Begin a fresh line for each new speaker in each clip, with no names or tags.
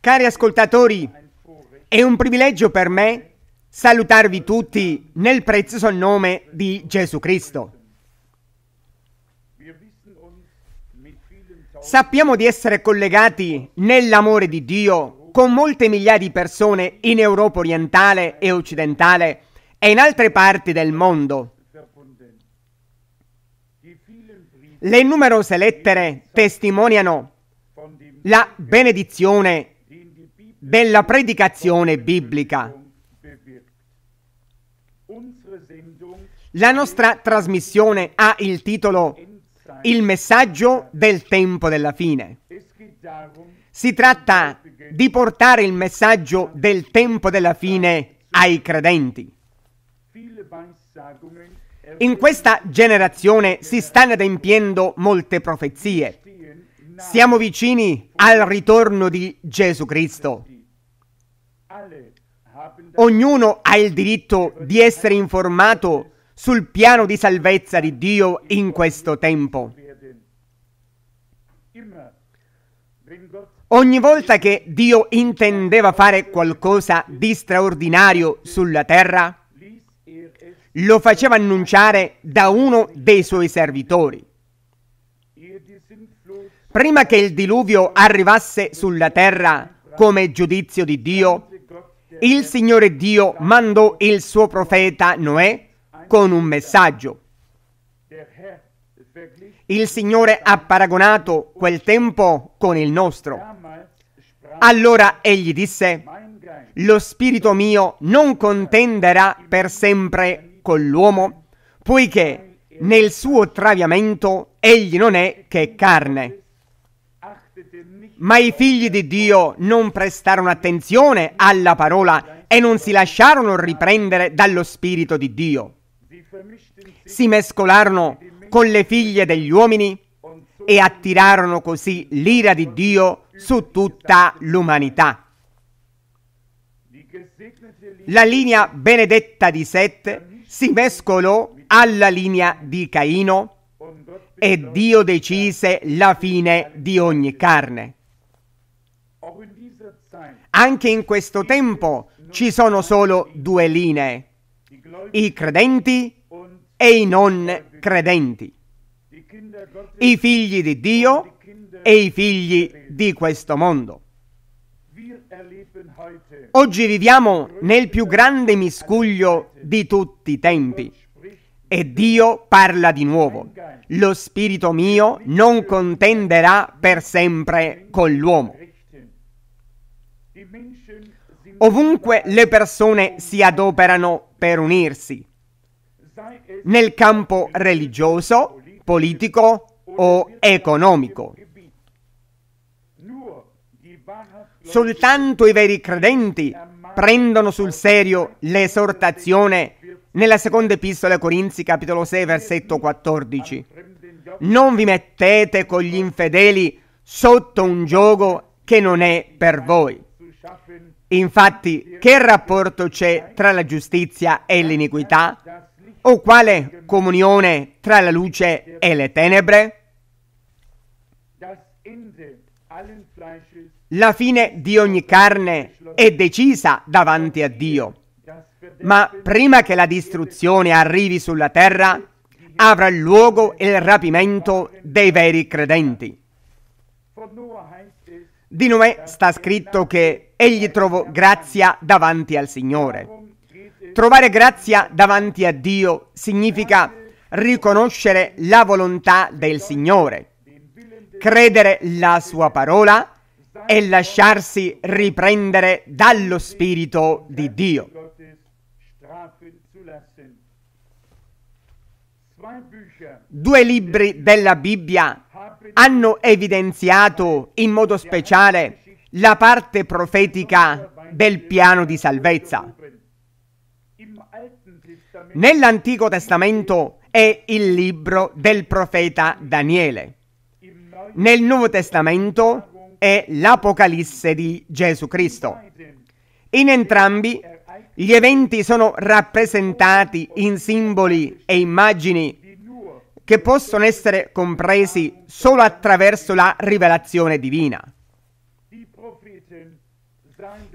Cari ascoltatori, è un privilegio per me salutarvi tutti nel prezioso nome di Gesù Cristo. Sappiamo di essere collegati nell'amore di Dio con molte migliaia di persone in Europa orientale e occidentale e in altre parti del mondo. Le numerose lettere testimoniano la benedizione della predicazione biblica. La nostra trasmissione ha il titolo Il messaggio del tempo della fine. Si tratta di portare il messaggio del tempo della fine ai credenti. In questa generazione si stanno adempiendo molte profezie. Siamo vicini al ritorno di Gesù Cristo. Ognuno ha il diritto di essere informato sul piano di salvezza di Dio in questo tempo. Ogni volta che Dio intendeva fare qualcosa di straordinario sulla terra, lo faceva annunciare da uno dei suoi servitori prima che il diluvio arrivasse sulla terra come giudizio di Dio, il Signore Dio mandò il suo profeta Noè con un messaggio. Il Signore ha paragonato quel tempo con il nostro. Allora egli disse, lo spirito mio non contenderà per sempre con l'uomo, poiché nel suo traviamento egli non è che carne. Ma i figli di Dio non prestarono attenzione alla parola e non si lasciarono riprendere dallo Spirito di Dio. Si mescolarono con le figlie degli uomini e attirarono così l'ira di Dio su tutta l'umanità. La linea benedetta di Set si mescolò alla linea di Caino e Dio decise la fine di ogni carne. Anche in questo tempo ci sono solo due linee, i credenti e i non credenti, i figli di Dio e i figli di questo mondo. Oggi viviamo nel più grande miscuglio di tutti i tempi. E Dio parla di nuovo. Lo spirito mio non contenderà per sempre con l'uomo. Ovunque le persone si adoperano per unirsi, nel campo religioso, politico o economico. Soltanto i veri credenti prendono sul serio l'esortazione nella seconda epistola ai Corinzi capitolo 6 versetto 14. Non vi mettete con gli infedeli sotto un gioco che non è per voi. Infatti, che rapporto c'è tra la giustizia e l'iniquità? O quale comunione tra la luce e le tenebre? La fine di ogni carne è decisa davanti a Dio ma prima che la distruzione arrivi sulla terra, avrà luogo il rapimento dei veri credenti. Di Noè sta scritto che egli trovò grazia davanti al Signore. Trovare grazia davanti a Dio significa riconoscere la volontà del Signore, credere la sua parola e lasciarsi riprendere dallo Spirito di Dio. Due libri della Bibbia hanno evidenziato in modo speciale la parte profetica del piano di salvezza. Nell'Antico Testamento è il libro del profeta Daniele. Nel Nuovo Testamento è l'Apocalisse di Gesù Cristo. In entrambi gli eventi sono rappresentati in simboli e immagini che possono essere compresi solo attraverso la rivelazione divina.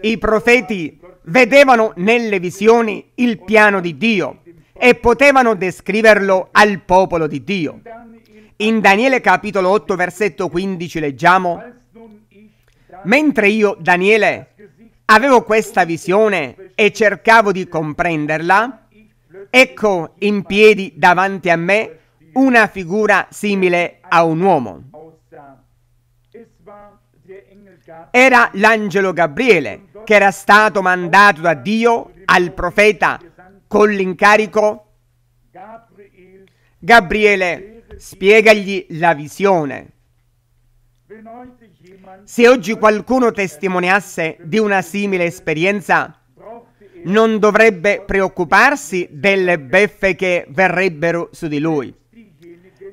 I profeti vedevano nelle visioni il piano di Dio e potevano descriverlo al popolo di Dio. In Daniele capitolo 8 versetto 15 leggiamo, Mentre io, Daniele, avevo questa visione, e cercavo di comprenderla, ecco in piedi davanti a me una figura simile a un uomo. Era l'angelo Gabriele che era stato mandato da Dio al profeta con l'incarico Gabriele spiegagli la visione. Se oggi qualcuno testimoniasse di una simile esperienza, non dovrebbe preoccuparsi delle beffe che verrebbero su di lui.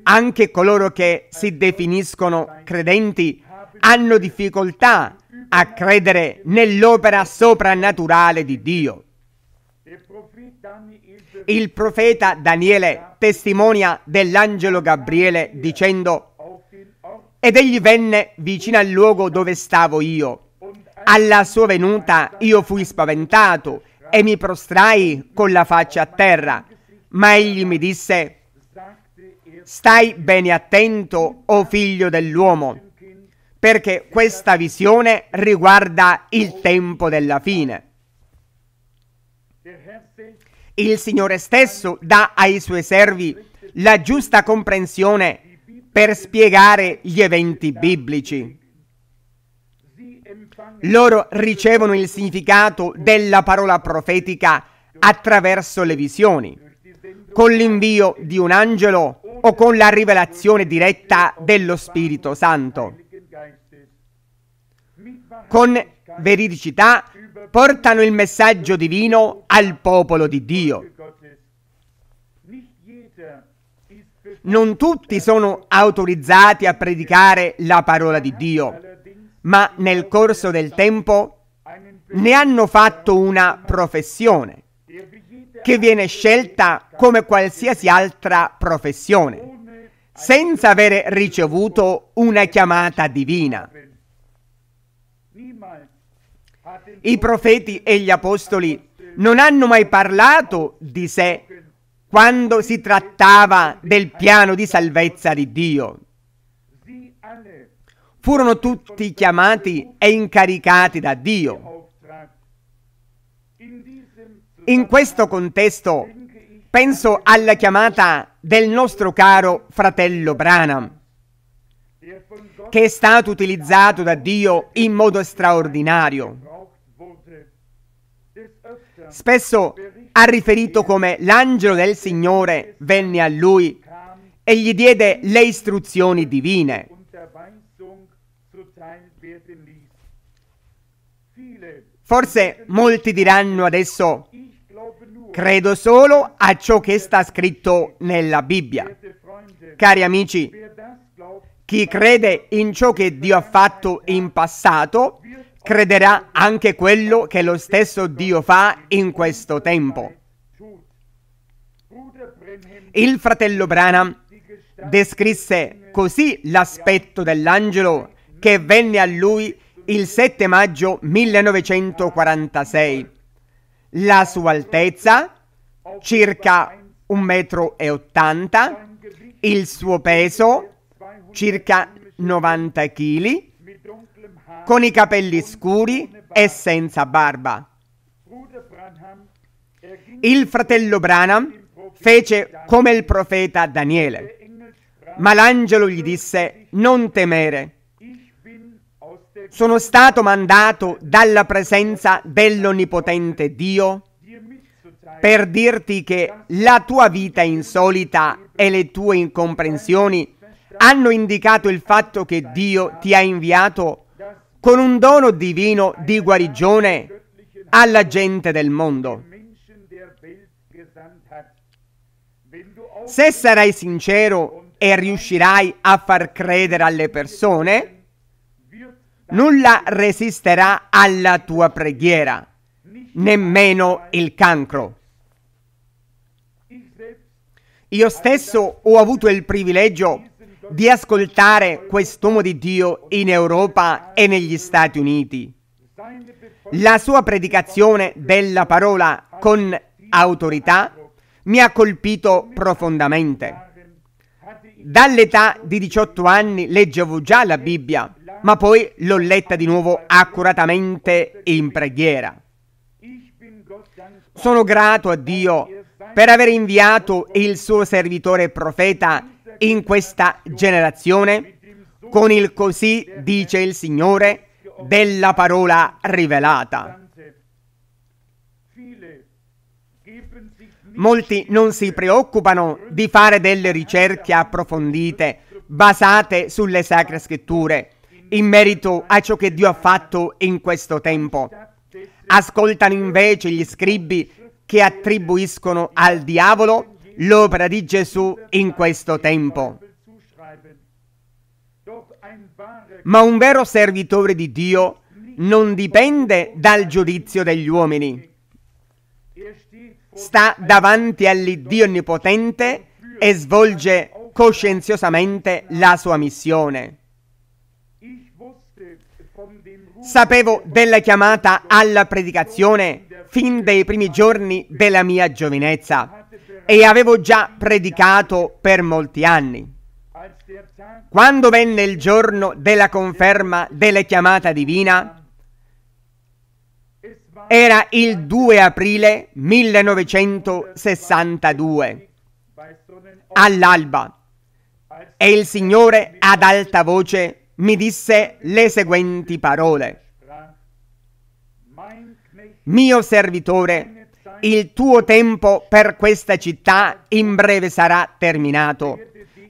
Anche coloro che si definiscono credenti hanno difficoltà a credere nell'opera soprannaturale di Dio. Il profeta Daniele testimonia dell'angelo Gabriele dicendo ed egli venne vicino al luogo dove stavo io. Alla sua venuta io fui spaventato e mi prostrai con la faccia a terra. Ma egli mi disse, stai bene attento, o figlio dell'uomo, perché questa visione riguarda il tempo della fine. Il Signore stesso dà ai suoi servi la giusta comprensione per spiegare gli eventi biblici. Loro ricevono il significato della parola profetica attraverso le visioni, con l'invio di un angelo o con la rivelazione diretta dello Spirito Santo. Con veridicità portano il messaggio divino al popolo di Dio. Non tutti sono autorizzati a predicare la parola di Dio ma nel corso del tempo ne hanno fatto una professione che viene scelta come qualsiasi altra professione, senza avere ricevuto una chiamata divina. I profeti e gli apostoli non hanno mai parlato di sé quando si trattava del piano di salvezza di Dio, furono tutti chiamati e incaricati da Dio. In questo contesto penso alla chiamata del nostro caro fratello Branham, che è stato utilizzato da Dio in modo straordinario. Spesso ha riferito come l'angelo del Signore venne a lui e gli diede le istruzioni divine. Forse molti diranno adesso, credo solo a ciò che sta scritto nella Bibbia. Cari amici, chi crede in ciò che Dio ha fatto in passato, crederà anche quello che lo stesso Dio fa in questo tempo. Il fratello Branham descrisse così l'aspetto dell'angelo che venne a lui il 7 maggio 1946. La sua altezza circa 1,80 m, il suo peso circa 90 kg, con i capelli scuri e senza barba. Il fratello Branham fece come il profeta Daniele, ma l'angelo gli disse non temere sono stato mandato dalla presenza dell'Onnipotente Dio per dirti che la tua vita insolita e le tue incomprensioni hanno indicato il fatto che Dio ti ha inviato con un dono divino di guarigione alla gente del mondo. Se sarai sincero e riuscirai a far credere alle persone, Nulla resisterà alla tua preghiera, nemmeno il cancro. Io stesso ho avuto il privilegio di ascoltare quest'uomo di Dio in Europa e negli Stati Uniti. La sua predicazione della parola con autorità mi ha colpito profondamente. Dall'età di 18 anni leggevo già la Bibbia, ma poi l'ho letta di nuovo accuratamente in preghiera. Sono grato a Dio per aver inviato il suo servitore profeta in questa generazione con il così dice il Signore della parola rivelata. Molti non si preoccupano di fare delle ricerche approfondite basate sulle sacre scritture in merito a ciò che Dio ha fatto in questo tempo. Ascoltano invece gli scribi che attribuiscono al diavolo l'opera di Gesù in questo tempo. Ma un vero servitore di Dio non dipende dal giudizio degli uomini sta davanti all'Iddio Onnipotente e svolge coscienziosamente la sua missione. Sapevo della chiamata alla predicazione fin dai primi giorni della mia giovinezza e avevo già predicato per molti anni. Quando venne il giorno della conferma della chiamata divina, era il 2 aprile 1962, all'alba, e il Signore ad alta voce mi disse le seguenti parole. Mio servitore, il tuo tempo per questa città in breve sarà terminato.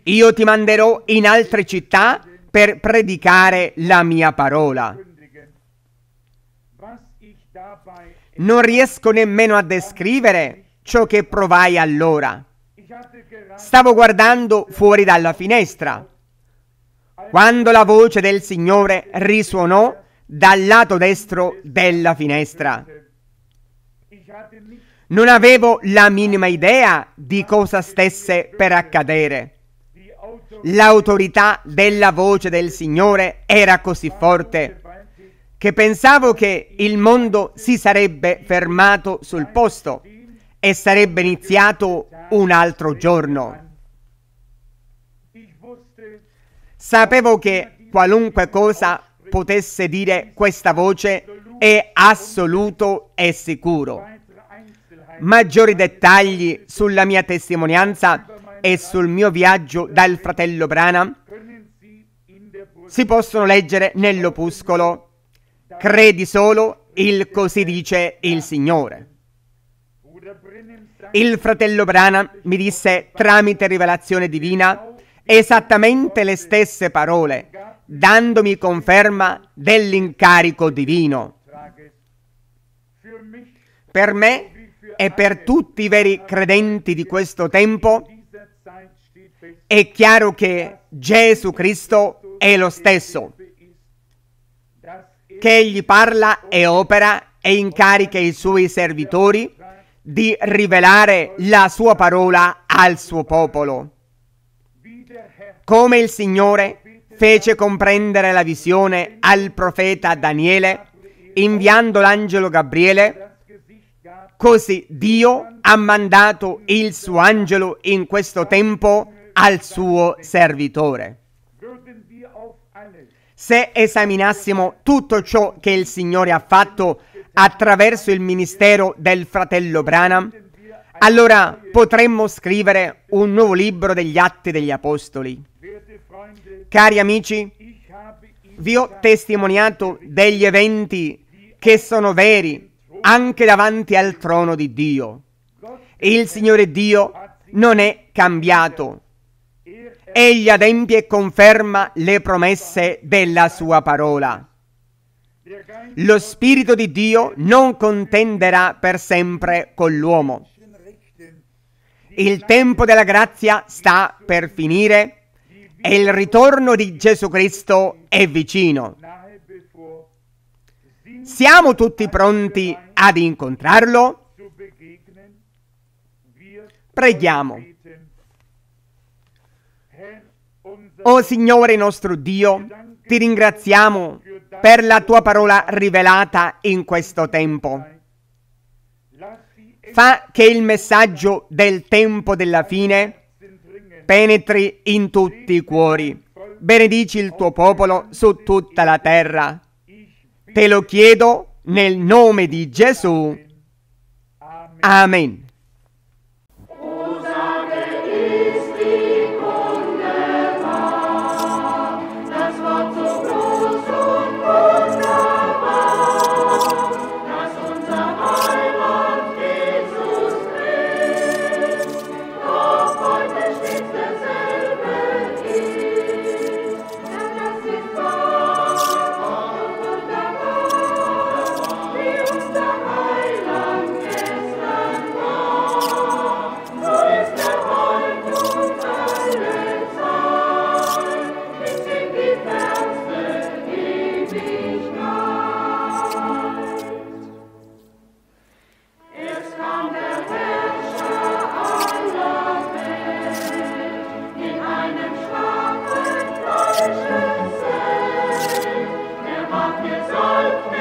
Io ti manderò in altre città per predicare la mia parola. Non riesco nemmeno a descrivere ciò che provai allora. Stavo guardando fuori dalla finestra, quando la voce del Signore risuonò dal lato destro della finestra. Non avevo la minima idea di cosa stesse per accadere. L'autorità della voce del Signore era così forte che pensavo che il mondo si sarebbe fermato sul posto e sarebbe iniziato un altro giorno. Sapevo che qualunque cosa potesse dire questa voce è assoluto e sicuro. Maggiori dettagli sulla mia testimonianza e sul mio viaggio dal fratello Brana si possono leggere nell'opuscolo credi solo il così dice il Signore. Il fratello Brana mi disse tramite rivelazione divina esattamente le stesse parole, dandomi conferma dell'incarico divino. Per me e per tutti i veri credenti di questo tempo è chiaro che Gesù Cristo è lo stesso che egli parla e opera e incarica i suoi servitori di rivelare la sua parola al suo popolo. Come il Signore fece comprendere la visione al profeta Daniele, inviando l'angelo Gabriele, così Dio ha mandato il suo angelo in questo tempo al suo servitore. Se esaminassimo tutto ciò che il Signore ha fatto attraverso il ministero del fratello Branham, allora potremmo scrivere un nuovo libro degli Atti degli Apostoli. Cari amici, vi ho testimoniato degli eventi che sono veri anche davanti al trono di Dio. Il Signore Dio non è cambiato egli adempie e conferma le promesse della sua parola. Lo Spirito di Dio non contenderà per sempre con l'uomo. Il tempo della grazia sta per finire e il ritorno di Gesù Cristo è vicino. Siamo tutti pronti ad incontrarlo?
Preghiamo.
O oh Signore nostro Dio, ti ringraziamo per la tua parola rivelata in questo tempo. Fa che il messaggio del tempo della fine penetri in tutti i cuori. Benedici il tuo popolo su tutta la terra. Te lo chiedo nel nome di Gesù. Amen. life.